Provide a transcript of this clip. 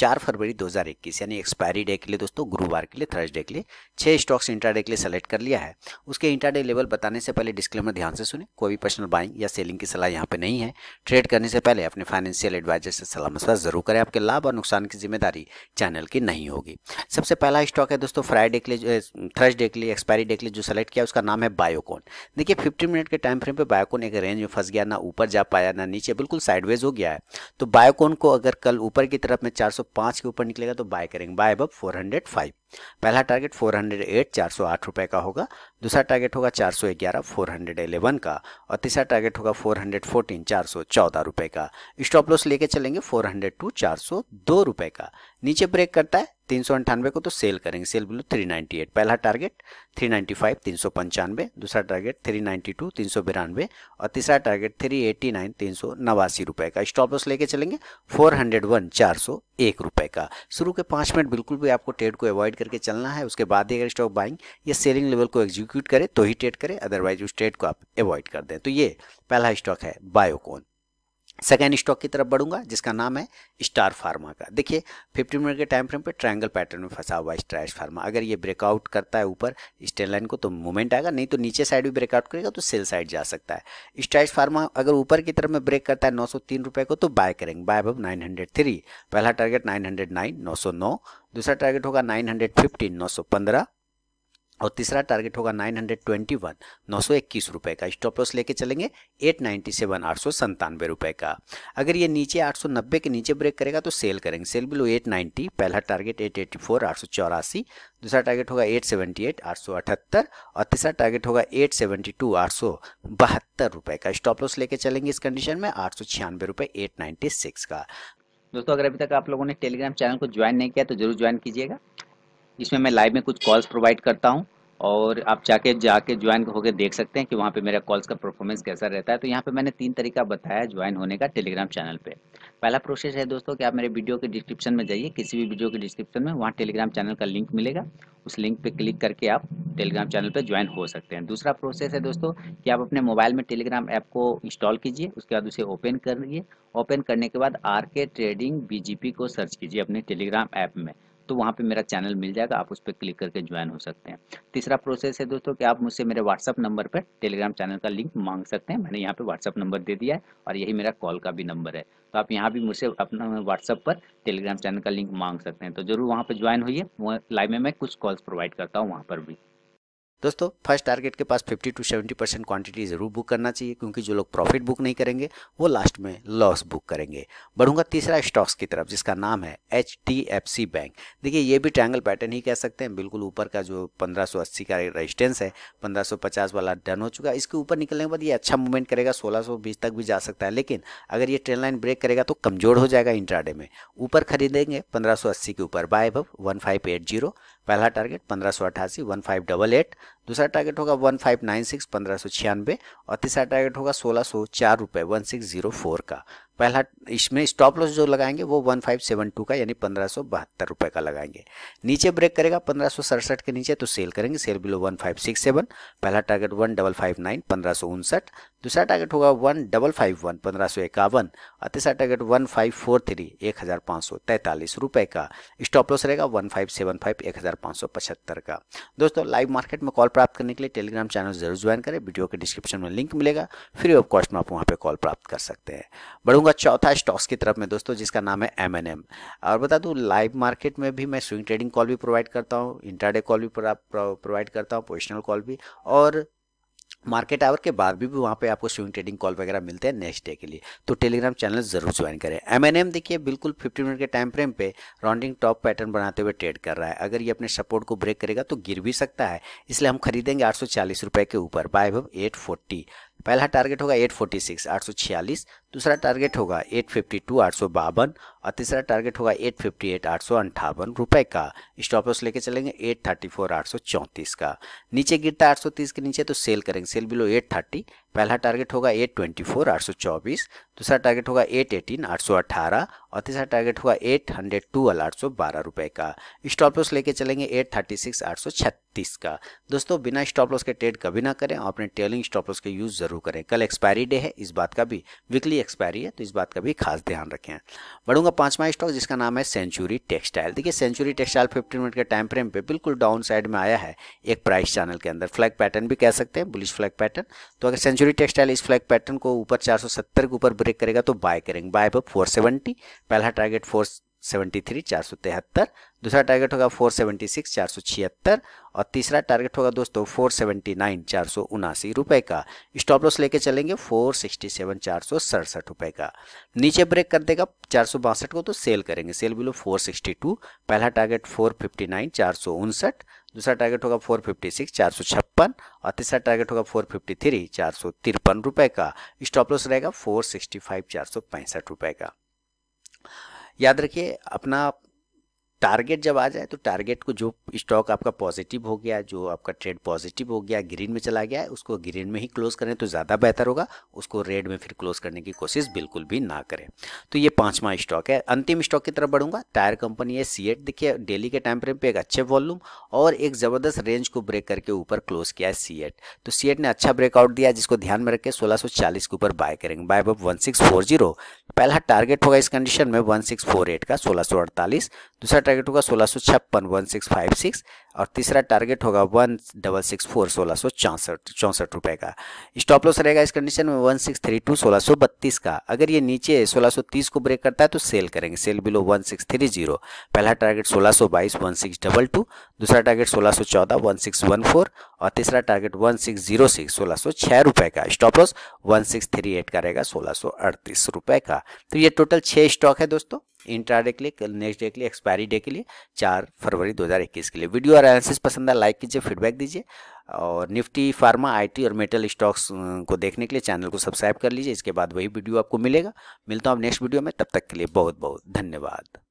चार फरवरी 2021 यानी expiry day के लिए दोस्तों गुरुवार के लिए थर्सडे के लिए छह स्टॉक्स इंट्राडे के लिए सेलेक्ट कर लिया है उसके इंट्राडे लेवल बताने से पहले डिस्क्लेमर ध्यान से सुने कोई भी पर्सनल बाइंग या सेलिंग की सलाह यहाँ पे नहीं है ट्रेड करने से पहले अपने फाइनेंशियल एडवाइजर से सलाह मशवरा जरूर करें आपके लाभ और नुकसान की जिम्मेदारी चैनल की नहीं होगी सबसे पहला स्टॉक है दोस्तों फ्राइडे के लिए थर्सडे के लिए एक्सपायरी डे के लिए जो सेलेक्ट किया उसका नाम है बायोकॉन देखिए फिफ्टी मिनट के टाइम फ्रेम पर बायोकॉन एक रेंज में फंस गया ना ऊपर जा पाया ना नीचे बिल्कुल साइडवेज हो गया है तो बायोकॉन को अगर कल ऊपर की तरफ में चार 105 के ऊपर निकलेगा तो बाय करेंगे बाय अब 405 पहला टारगेट 408 408 रुपए का होगा दूसरा टारगेट होगा 411 411 का और तीसरा टारगेट होगा 414 414 रुपए का स्टॉप लॉस लेके चलेंगे 402 402 रुपए का नीचे ब्रेक करता है तीन सौ अंठानवे को तो सेल करेंगे सेल बिलो 398 पहला टारगेट 395 तीन दूसरा टारगेट 392 तीन और तीसरा टारगेट 389 तीन सौ नवासी रुपए का स्टॉप लॉस लेके चलेंगे 401 401 रुपए का शुरू के पाँच मिनट बिल्कुल भी आपको ट्रेड को अवॉइड करके चलना है उसके बाद ही अगर स्टॉक बाइंग या सेलिंग लेवल को एग्जीक्यूट करे तो ही ट्रेड करे अदरवाइज उस ट्रेड को आप अवॉइड कर दें तो ये पहला स्टॉक है बायोकोन सेकेंड स्टॉक की तरफ बढ़ूंगा जिसका नाम है स्टार फार्मा का देखिए 15 मिनट के टाइम फ्रेम पे ट्रायंगल पैटर्न में फंसा हुआ है स्ट्रैश फार्मा अगर ये ब्रेकआउट करता है ऊपर स्टेन लाइन को तो मूवमेंट आएगा नहीं तो नीचे साइड भी ब्रेकआउट करेगा तो सेल साइड जा सकता है स्ट्रैश फार्मा अगर ऊपर की तरफ में ब्रेक करता है नौ को तो बाय करेंगे बाय अब नाइन पहला टारगेट नाइन हंड्रेड दूसरा टारगेट होगा नाइन हंड्रेड और तीसरा टारगेट होगा नाइन हंड्रेड ट्वेंटी वन नौ सौ इक्कीस रुपये का स्टॉप लॉस लेके चलेंगे एट नाइन्टी सेवन आठ सौ संतानवे रुपये का अगर ये नीचे आठ सौ नब्बे के नीचे ब्रेक करेगा तो सेल करेंगे सेल बिलो एट नाइन्टी पहला टारगेट एट एट्टी फोर आठ सौ चौरासी दूसरा टारगेट होगा एट सेवेंटी एट आठ सौ अठहत्तर और तीसरा टारगेट होगा एट सेवेंटी टू आठ सौ बहत्तर रुपये का स्टॉप लॉस लेके चलेंगे इस कंडीशन में आठ सौ छियानवे रुपये एट नाइन्टी सिक्स का दोस्तों अगर अभी तक आप लोगों ने टेलीग्राम चैनल को ज्वाइन नहीं किया तो जरूर ज्वाइन कीजिएगा इसमें मैं लाइव में कुछ कॉल्स प्रोवाइड करता हूँ और आप जाके जाके ज्वाइन होकर देख सकते हैं कि वहाँ पे मेरा कॉल्स का परफॉर्मेंस कैसा रहता है तो यहाँ पे मैंने तीन तरीका बताया ज्वाइन होने का टेलीग्राम चैनल पे पहला प्रोसेस है दोस्तों कि आप मेरे वीडियो के डिस्क्रिप्शन में जाइए किसी भी वीडियो के डिस्क्रिप्शन में वहाँ टेलीग्राम चैनल का लिंक मिलेगा उस लिंक पर क्लिक करके आप टेलीग्राम चैनल पर ज्वाइन हो सकते हैं दूसरा प्रोसेस है दोस्तों कि आप अपने मोबाइल में टेलीग्राम ऐप को इंस्टॉल कीजिए उसके बाद उसे ओपन करिए ओपन करने के बाद आर के ट्रेडिंग बी को सर्च कीजिए अपने टेलीग्राम ऐप में तो वहाँ पे मेरा चैनल मिल जाएगा आप उस पर क्लिक करके ज्वाइन हो सकते हैं तीसरा प्रोसेस है दोस्तों कि आप मुझसे मेरे व्हाट्सअप नंबर पर टेलीग्राम चैनल का लिंक मांग सकते हैं मैंने यहाँ पे व्हाट्सअप नंबर दे दिया है और यही मेरा कॉल का भी नंबर है तो आप यहाँ भी मुझसे अपना व्हाट्सअप पर टेलीग्राम चैनल का लिंक मांग सकते हैं तो जरूर वहाँ पर ज्वाइन होइए लाइव में मैं कुछ कॉल्स प्रोवाइड करता हूँ वहाँ पर भी दोस्तों फर्स्ट टारगेट के पास 50 टू 70 परसेंट क्वांटिटी ज़रूर बुक करना चाहिए क्योंकि जो लोग प्रॉफिट बुक नहीं करेंगे वो लास्ट में लॉस बुक करेंगे बढ़ूंगा तीसरा स्टॉक्स की तरफ जिसका नाम है एच बैंक देखिए ये भी ट्रायंगल पैटर्न ही कह सकते हैं बिल्कुल ऊपर का जो 1580 का रेजिस्टेंस है 1550 वाला डन हो चुका है इसके ऊपर निकलने के बाद ये अच्छा मूवमेंट करेगा सोलह तक भी जा सकता है लेकिन अगर ये ट्रेन लाइन ब्रेक करेगा तो कमजोर हो जाएगा इंट्राडे में ऊपर खरीदेंगे पंद्रह के ऊपर buy one five eight zero पहला टारगेट पंद्रह सौ अठासी वन फाइव डबल एट दूसरा टारगेट होगा वन फाइव नाइन सिक्स पंद्रह सौ छियानवे और तीसरा टारगेट होगा सोलह सौ चार रुपये वन सिक्स जीरो फोर का पहला इसमें स्टॉप लॉस जो लगाएंगे वो वन फाइव सेवन टू का यानी पंद्रह सौ का लगाएंगे नीचे ब्रेक करेगा पंद्रह सड़सठ के नीचे तो सेल करेंगे sell below one five six seven पहला टारगेट वन डबल सौ उनसठ दूसरा टारगेट होगा वन डबल फाइव वन पंद्रह सौ इक्यावन और तीसरा target one five four three एक हज़ार पाँच सौ तैंतालीस रुपये का स्टॉप लॉस रहेगा वन फाइव सेवन फाइव एक हज़ार पाँच सौ पचहत्तर का दोस्तों लाइव मार्केट में कॉल प्राप्त करने के लिए टेलीग्राम चैनल जरूर ज्वाइन करें वीडियो के डिस्क्रिप्शन में लिंक मिलेगा फ्री ऑफ कॉस्ट में आप वहाँ पर कॉल प्राप्त कर सकते हैं बढ़ूंगा बाद चौथा अच्छा स्टॉक्स की तरफ में दोस्तों जिसका नाम है एम एन एम और बता दूँ लाइव मार्केट में भी मैं स्विंग ट्रेडिंग कॉल भी प्रोवाइड करता हूँ इंटरडे कॉल भी प्रोवाइड करता हूँ पोजिशनल कॉल भी और मार्केट आवर के बाद भी, भी वहाँ पे आपको स्विंग ट्रेडिंग कॉल वगैरह मिलते हैं नेक्स्ट डे के लिए तो टेलीग्राम चैनल ज़रूर ज्वाइन करें एम एन एम देखिए बिल्कुल 15 मिनट के टाइम फ्रेम पे राउंडिंग टॉप पैटर्न बनाते हुए ट्रेड कर रहा है अगर ये अपने सपोर्ट को ब्रेक करेगा तो गिर भी सकता है इसलिए हम खरीदेंगे आठ सौ के ऊपर बाय एट एट पहला टारगेट होगा 846 846 दूसरा टारगेट होगा 852 852 और तीसरा टारगेट होगा 858 आठ सौ अंठावन का स्टॉप लॉस लेके चलेंगे 834 834 का नीचे गिरता 830 के नीचे तो सेल करेंगे सेल बिलो 830 पहला टारगेट होगा एट ट्वेंटी फोर आठ सौ चौबीस दूसरा टारगेट होगा एट एटीन आठ सौ अट्ठारह और तीसरा टारगेट होगा एट हंड्रेड ट्वेल्व आठ सौ बारह रुपये का स्टॉप लॉस लेके चलेंगे एट थर्टी सिक्स आठ सौ छत्तीस का दोस्तों बिना स्टॉप लॉस के ट्रेड कभी ना करें और अपने टेलिंग स्टॉप लॉस के यूज़ ज़रूर करें कल एक्सपायरी डे है इस बात का भी वीकली एक्सपायरी है तो इस बात का भी खास ध्यान रखें बढ़ूंगा पाँचवा स्टॉक जिसका नाम है सेंचुरी टेक्सटाइल देखिए सेंचुरी टेक्सटाइल फिफ्टीन मिनट के टाइम फ्रेम पर बिल्कुल डाउन साइड में आया है एक प्राइस चैनल के अंदर फ्लैग पैटर्न भी कह सकते हैं बुलिश फ्लैग पैटर्न तो अगर सेंचुरी सेंचुरी टेक्सटाइल इस फ्लैग पैटर्न को ऊपर 470 के ऊपर ब्रेक करेगा तो बाय करेंगे बाय पर 470 पहला टारगेट 473 473 दूसरा टारगेट होगा 476 476 और तीसरा टारगेट होगा दोस्तों 479 479 रुपए का स्टॉप लॉस लेके चलेंगे 467 467 रुपए का नीचे ब्रेक कर देगा चार को तो सेल करेंगे सेल बिलो 462 पहला टारगेट फोर फिफ्टी दूसरा टारगेट होगा 456 456 तिरपन और तीसरा टारगेट होगा फोर फिफ्टी थ्री चार सौ तिरपन रुपए का स्टॉप लॉस रहेगा फोर सिक्सटी फाइव चार सौ पैंसठ रुपए का याद रखिए अपना टारगेट जब आ जाए तो टारगेट को जो स्टॉक आपका पॉजिटिव हो गया जो आपका ट्रेड पॉजिटिव हो गया ग्रीन में चला गया है उसको ग्रीन में ही क्लोज करें तो ज़्यादा बेहतर होगा उसको रेड में फिर क्लोज करने की कोशिश बिल्कुल भी ना करें तो ये पाँचवा स्टॉक है अंतिम स्टॉक की तरफ बढ़ूंगा टायर कंपनी है सी देखिए डेली के टाइम फ्रेम पर एक अच्छे वॉल्यूम और एक ज़बरदस्त रेंज को ब्रेक करके ऊपर क्लोज किया है सी तो सी ने अच्छा ब्रेकआउट दिया जिसको ध्यान में रखें सोलह के ऊपर बाय करेंगे बाय बब वन पहला टारगेट होगा इस कंडीशन में वन का सोलह दूसरा टारगेट होगा सोलह सौ छप्पन वन सिक्स फाइव सिक्स और तीसरा टारगेट होगा वन डबल सिक्स फोर सोलह सौ चौंसठ चौंसठ रुपये का स्टॉप लॉस रहेगा इस कंडीशन में वन सिक्स थ्री टू सोलह सौ बत्तीस का अगर ये नीचे सोलह सौ तीस को ब्रेक करता है तो सेल करेंगे sell below one six three zero पहला टारगेट सोलह सौ बाईस वन सिक्स डबल टू दूसरा टारगेट सोलह सौ चौदह वन सिक्स वन फोर और तीसरा target one six zero six सोलह सौ छः रुपये का stop loss one six three eight का रहेगा सोलह सौ अड़तीस रुपये का तो ये टोटल छः स्टॉक है दोस्तों इंट्रा डे के लिए नेक्स्ट डे के लिए एक्सपायरी डे के लिए चार फरवरी दो हजार इक्कीस के लिए वीडियो और एनालिसिस पसंद है लाइक कीजिए फीडबैक दीजिए और निफ्टी फार्मा आईटी और मेटल स्टॉक्स को देखने के लिए चैनल को सब्सक्राइब कर लीजिए इसके बाद वही वीडियो आपको मिलेगा मिलता हूँ आप नेक्स्ट वीडियो में तब तक के लिए बहुत बहुत धन्यवाद